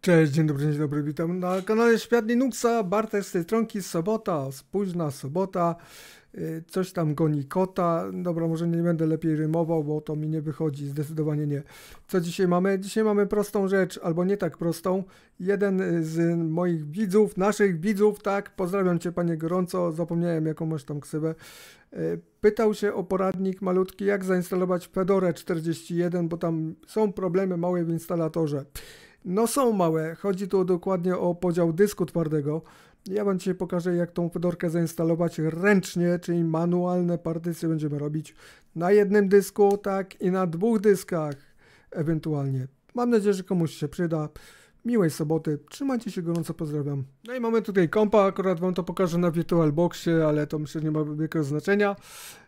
Cześć, dzień dobry, dzień dobry, witam na kanale Świat Linuxa, Bartek z tej stronki, sobota, późna sobota, y, coś tam goni kota, dobra, może nie będę lepiej rymował, bo to mi nie wychodzi, zdecydowanie nie. Co dzisiaj mamy? Dzisiaj mamy prostą rzecz, albo nie tak prostą, jeden y, z moich widzów, naszych widzów, tak, pozdrawiam Cię Panie gorąco, zapomniałem jaką masz tam ksywę, y, pytał się o poradnik malutki, jak zainstalować Fedora 41, bo tam są problemy małe w instalatorze. No są małe. Chodzi tu dokładnie o podział dysku twardego. Ja Wam dzisiaj pokażę, jak tą fedorkę zainstalować ręcznie, czyli manualne partycje będziemy robić na jednym dysku, tak i na dwóch dyskach ewentualnie. Mam nadzieję, że komuś się przyda. Miłej soboty, trzymajcie się gorąco, pozdrawiam. No i mamy tutaj kompa, akurat Wam to pokażę na VirtualBoxie, ale to myślę nie ma wielkiego znaczenia.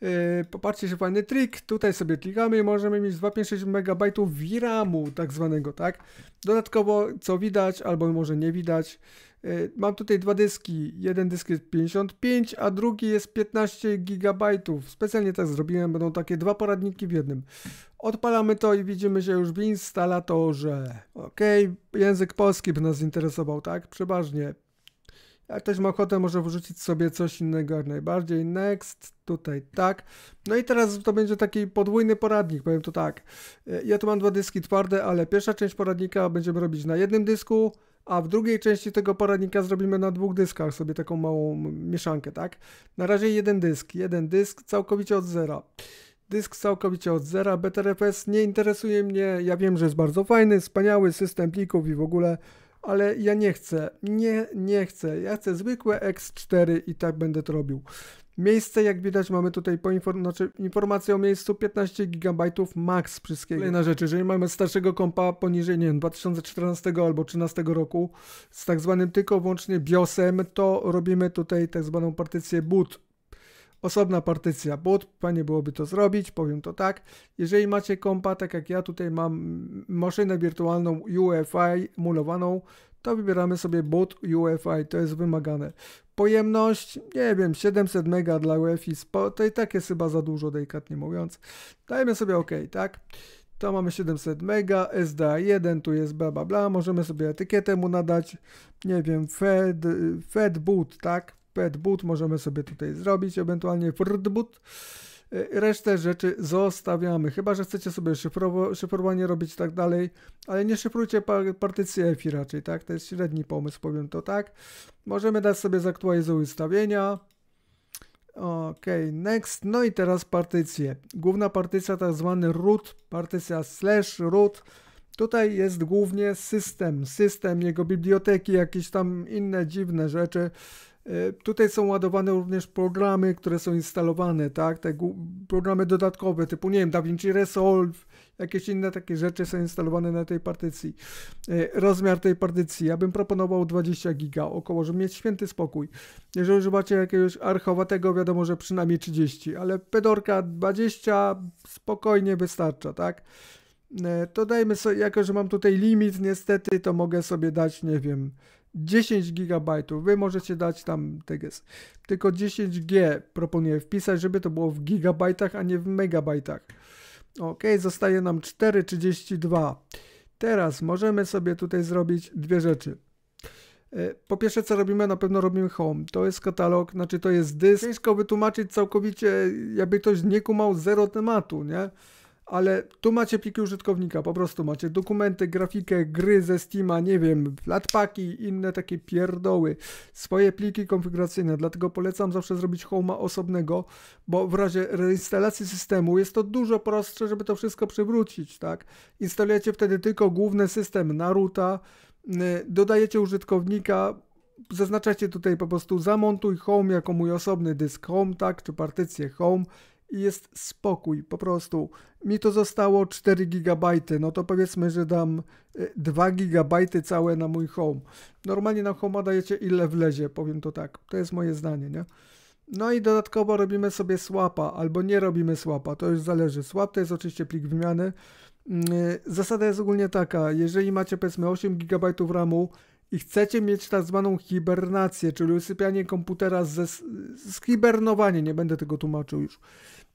Yy, popatrzcie się fajny trik, tutaj sobie klikamy i możemy mieć 256 MB VRAMu tak zwanego, tak? Dodatkowo co widać albo może nie widać, yy, mam tutaj dwa dyski, jeden dysk jest 55, a drugi jest 15 GB, specjalnie tak zrobiłem, będą takie dwa poradniki w jednym. Odpalamy to i widzimy się już w instalatorze. Ok, język polski by nas interesował, tak? Przeważnie jak ktoś ma ochotę, może wrzucić sobie coś innego jak najbardziej. Next, tutaj tak. No i teraz to będzie taki podwójny poradnik, powiem to tak. Ja tu mam dwa dyski twarde, ale pierwsza część poradnika będziemy robić na jednym dysku, a w drugiej części tego poradnika zrobimy na dwóch dyskach sobie taką małą mieszankę, tak? Na razie jeden dysk, jeden dysk całkowicie od zera. Dysk całkowicie od zera, BTRFS nie interesuje mnie, ja wiem, że jest bardzo fajny, wspaniały system plików i w ogóle ale ja nie chcę, nie, nie chcę, ja chcę zwykłe X4 i tak będę to robił. Miejsce, jak widać, mamy tutaj po znaczy, informację o miejscu 15 GB max wszystkiego. Kolejna rzecz, jeżeli mamy starszego kompa poniżej, nie wiem, 2014 albo 13 roku z tak zwanym tylko wyłącznie BIOSem, to robimy tutaj tak zwaną partycję boot osobna partycja boot. fajnie byłoby to zrobić, powiem to tak. Jeżeli macie kompa, tak jak ja tutaj mam maszynę wirtualną UEFI emulowaną, to wybieramy sobie boot UEFI, to jest wymagane. Pojemność, nie wiem, 700 mega dla UEFI, to i tak jest chyba za dużo, delikatnie mówiąc. Dajmy sobie OK, tak? To mamy 700 mega, SDA1, tu jest bla bla bla, możemy sobie etykietę mu nadać, nie wiem, Fed, Fed Boot, tak? pet boot możemy sobie tutaj zrobić, ewentualnie frd boot. E, resztę rzeczy zostawiamy, chyba że chcecie sobie szyfrowo, szyfrowanie robić i tak dalej, ale nie szyfrujcie partycji EFI raczej, tak? To jest średni pomysł, powiem to tak. Możemy dać sobie zaktualizować ustawienia. Ok, next. No i teraz partycje. Główna partycja, tak zwany root, partycja slash root. Tutaj jest głównie system, system, jego biblioteki, jakieś tam inne dziwne rzeczy. E, tutaj są ładowane również programy, które są instalowane, tak? Te programy dodatkowe typu, nie wiem, DaVinci Resolve, jakieś inne takie rzeczy są instalowane na tej partycji. E, rozmiar tej partycji, ja bym proponował 20 giga, około, żeby mieć święty spokój. Jeżeli używacie jakiegoś archowatego, wiadomo, że przynajmniej 30, ale pedorka 20 spokojnie wystarcza, tak? E, to dajmy sobie, jako że mam tutaj limit niestety, to mogę sobie dać, nie wiem, 10 GB. Wy możecie dać tam tgs Tylko 10G proponuję wpisać, żeby to było w gigabajtach, a nie w megabajtach. Ok, zostaje nam 4,32. Teraz możemy sobie tutaj zrobić dwie rzeczy. E, po pierwsze, co robimy? Na pewno robimy home. To jest katalog, znaczy to jest dysk. Ciężko wytłumaczyć całkowicie, jakby ktoś nie kumał zero tematu, nie? ale tu macie pliki użytkownika, po prostu macie dokumenty, grafikę, gry ze Steama, nie wiem, flatpaki, inne takie pierdoły, swoje pliki konfiguracyjne, dlatego polecam zawsze zrobić home'a osobnego, bo w razie reinstalacji systemu jest to dużo prostsze, żeby to wszystko przywrócić, tak? Instalujecie wtedy tylko główny system Naruta, y, dodajecie użytkownika, zaznaczacie tutaj po prostu zamontuj home jako mój osobny dysk home, tak, czy partycję home i jest spokój po prostu. Mi to zostało 4 GB, no to powiedzmy, że dam 2 e, GB całe na mój home. Normalnie na home dajecie ile wlezie, powiem to tak. To jest moje zdanie, nie? No i dodatkowo robimy sobie swapa, albo nie robimy swapa, to już zależy. Swap to jest oczywiście plik wymiany. Mm, e, zasada jest ogólnie taka, jeżeli macie powiedzmy 8 GB RAMu, i chcecie mieć tak zwaną hibernację, czyli usypianie komputera ze skibernowanie, nie będę tego tłumaczył już,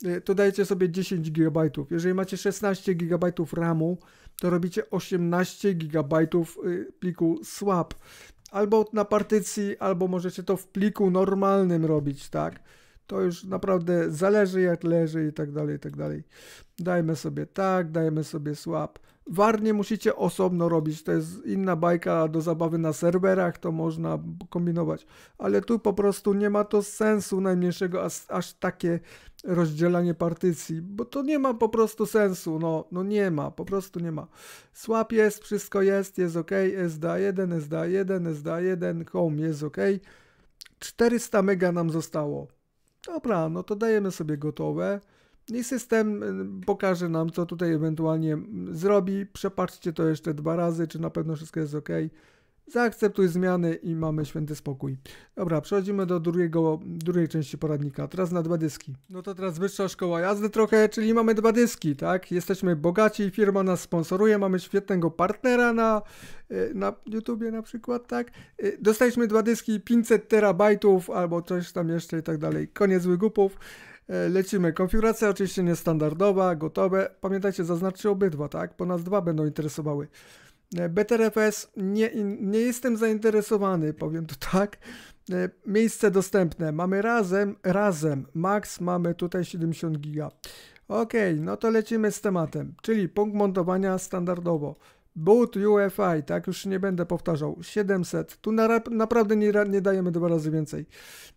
y, to dajecie sobie 10 GB. Jeżeli macie 16 GB RAMu, to robicie 18 GB y, pliku swap. Albo na partycji, albo możecie to w pliku normalnym robić, tak? To już naprawdę zależy jak leży i tak dalej, i tak dalej. Dajmy sobie tak, dajmy sobie swap. Warnie musicie osobno robić, to jest inna bajka do zabawy na serwerach, to można kombinować, ale tu po prostu nie ma to sensu najmniejszego aż, aż takie rozdzielanie partycji, bo to nie ma po prostu sensu, no, no nie ma, po prostu nie ma. Swap jest, wszystko jest, jest ok, SDA1, SDA1, SDA1, home jest ok. 400 mega nam zostało. Dobra, no to dajemy sobie gotowe. I system y, pokaże nam, co tutaj ewentualnie mm, zrobi. Przepatrzcie to jeszcze dwa razy, czy na pewno wszystko jest ok. Zaakceptuj zmiany i mamy święty spokój. Dobra, przechodzimy do drugiego, drugiej części poradnika. Teraz na dwa dyski. No to teraz wyższa szkoła jazdy trochę, czyli mamy dwa dyski, tak? Jesteśmy bogaci, firma nas sponsoruje, mamy świetnego partnera na, y, na YouTubie na przykład, tak? Y, dostaliśmy dwa dyski, 500 terabajtów albo coś tam jeszcze i tak dalej. Koniec wygupów. E, lecimy. Konfiguracja oczywiście niestandardowa, gotowe. Pamiętajcie, zaznaczcie obydwa, tak? po nas dwa będą interesowały. E, BTRFS nie, nie jestem zainteresowany, powiem to tak. E, miejsce dostępne. Mamy razem, razem. Max mamy tutaj 70 giga. Ok, no to lecimy z tematem, czyli punkt montowania standardowo. Boot UFI, tak już nie będę powtarzał, 700. Tu na, naprawdę nie, nie dajemy dwa razy więcej.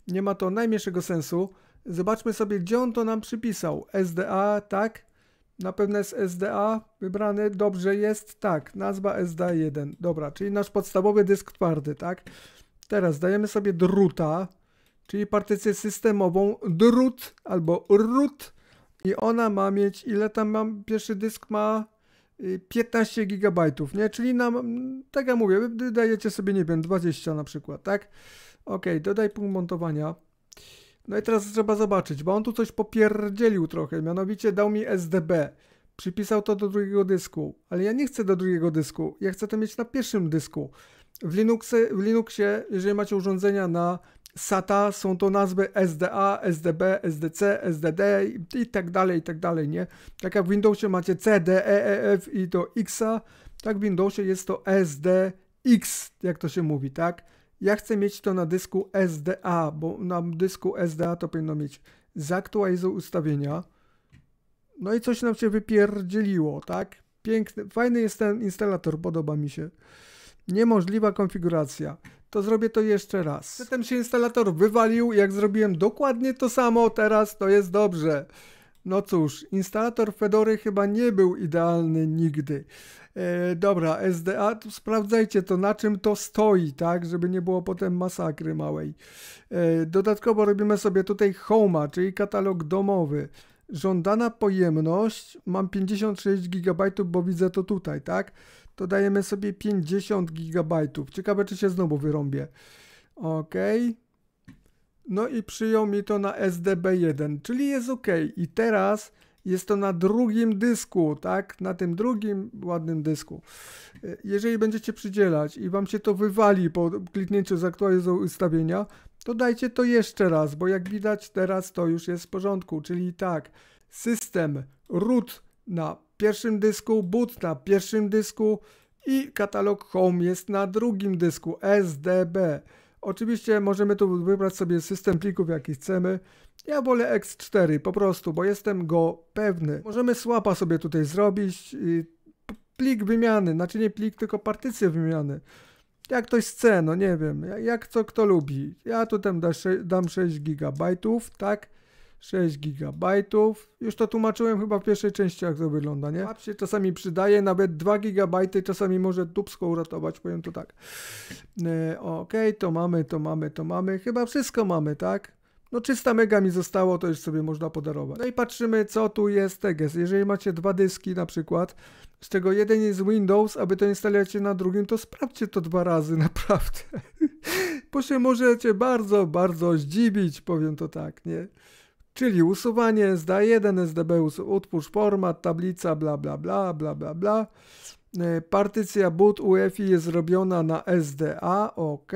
Nie ma to najmniejszego sensu. Zobaczmy sobie, gdzie on to nam przypisał. SDA, tak. Na pewno jest SDA wybrany. Dobrze jest, tak. Nazwa SDA1. Dobra, czyli nasz podstawowy dysk twardy, tak. Teraz dajemy sobie druta, czyli partycję systemową drut albo root. I ona ma mieć, ile tam mam, pierwszy dysk ma 15 y, GB, nie? Czyli nam, tak jak mówię, dajecie sobie, nie wiem, 20 na przykład, tak? Ok, dodaj punkt montowania. No i teraz trzeba zobaczyć, bo on tu coś popierdzielił trochę, mianowicie dał mi SDB. Przypisał to do drugiego dysku, ale ja nie chcę do drugiego dysku, ja chcę to mieć na pierwszym dysku. W Linuxie, w Linuxie jeżeli macie urządzenia na SATA, są to nazwy SDA, SDB, SDC, SDD i tak dalej, i tak dalej, nie? Tak jak w Windowsie macie C, D, E, E, F i to Xa, tak w Windowsie jest to SDX, jak to się mówi, tak? Ja chcę mieć to na dysku SDA, bo na dysku SDA to powinno mieć zaktualizuj ustawienia. No i coś nam się wypierdzieliło, tak? Piękny, fajny jest ten instalator, podoba mi się. Niemożliwa konfiguracja. To zrobię to jeszcze raz. Zatem się instalator wywalił, jak zrobiłem dokładnie to samo teraz, to jest dobrze. No cóż, instalator Fedory chyba nie był idealny nigdy. E, dobra, SDA, to sprawdzajcie to, na czym to stoi, tak, żeby nie było potem masakry małej. E, dodatkowo robimy sobie tutaj Home, czyli katalog domowy. Żądana pojemność, mam 56 GB, bo widzę to tutaj, tak? To dajemy sobie 50 GB. Ciekawe, czy się znowu wyrąbię. Okej. Okay. No i przyjął mi to na SDB1, czyli jest ok. I teraz jest to na drugim dysku, tak? Na tym drugim ładnym dysku. E, jeżeli będziecie przydzielać i wam się to wywali po kliknięciu zaktualizuj ustawienia, to dajcie to jeszcze raz, bo jak widać teraz to już jest w porządku. Czyli tak, system root na pierwszym dysku, boot na pierwszym dysku i katalog home jest na drugim dysku SDB. Oczywiście możemy tu wybrać sobie system plików jaki chcemy. Ja wolę X4 po prostu, bo jestem go pewny. Możemy słapa sobie tutaj zrobić. Plik wymiany, znaczy nie plik, tylko partycję wymiany. Jak ktoś chce, no nie wiem, jak co kto lubi. Ja tutaj dam 6 GB, tak? 6 GB. Już to tłumaczyłem chyba w pierwszej części, jak to wygląda, nie? App się czasami przydaje, nawet 2 GB czasami może dupsko uratować, powiem to tak. E, Okej, okay, to mamy, to mamy, to mamy. Chyba wszystko mamy, tak? No 300 mega mi zostało, to już sobie można podarować. No i patrzymy, co tu jest teges. Jeżeli macie dwa dyski na przykład, z czego jeden jest Windows, aby to instalujecie na drugim, to sprawdźcie to dwa razy, naprawdę. Bo się możecie bardzo, bardzo zdziwić, powiem to tak, nie? Czyli usuwanie sd 1 SDB, utwórz format, tablica, bla, bla, bla, bla, bla, bla. E, partycja boot UEFI jest zrobiona na SDA, ok.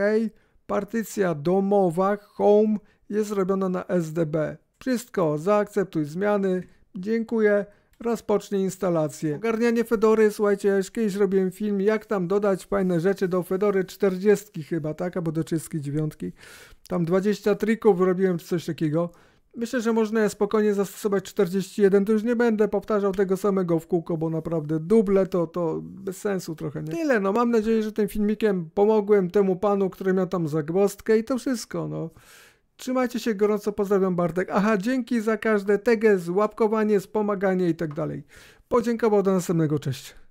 Partycja domowa, home, jest zrobiona na SDB. Wszystko, zaakceptuj zmiany, dziękuję, rozpocznij instalację. Ogarnianie Fedory, słuchajcie, już kiedyś robiłem film, jak tam dodać fajne rzeczy do Fedory 40 chyba, tak, albo do 39. Tam 20 trików robiłem, czy coś takiego. Myślę, że można spokojnie zastosować 41, to już nie będę powtarzał tego samego w kółko, bo naprawdę duble to, to bez sensu trochę, nie? Tyle, no mam nadzieję, że tym filmikiem pomogłem temu panu, który miał tam zagłostkę i to wszystko, no. Trzymajcie się gorąco, pozdrawiam Bartek. Aha, dzięki za każde teges, złapkowanie, wspomaganie i tak dalej. Podziękował do następnego, cześć.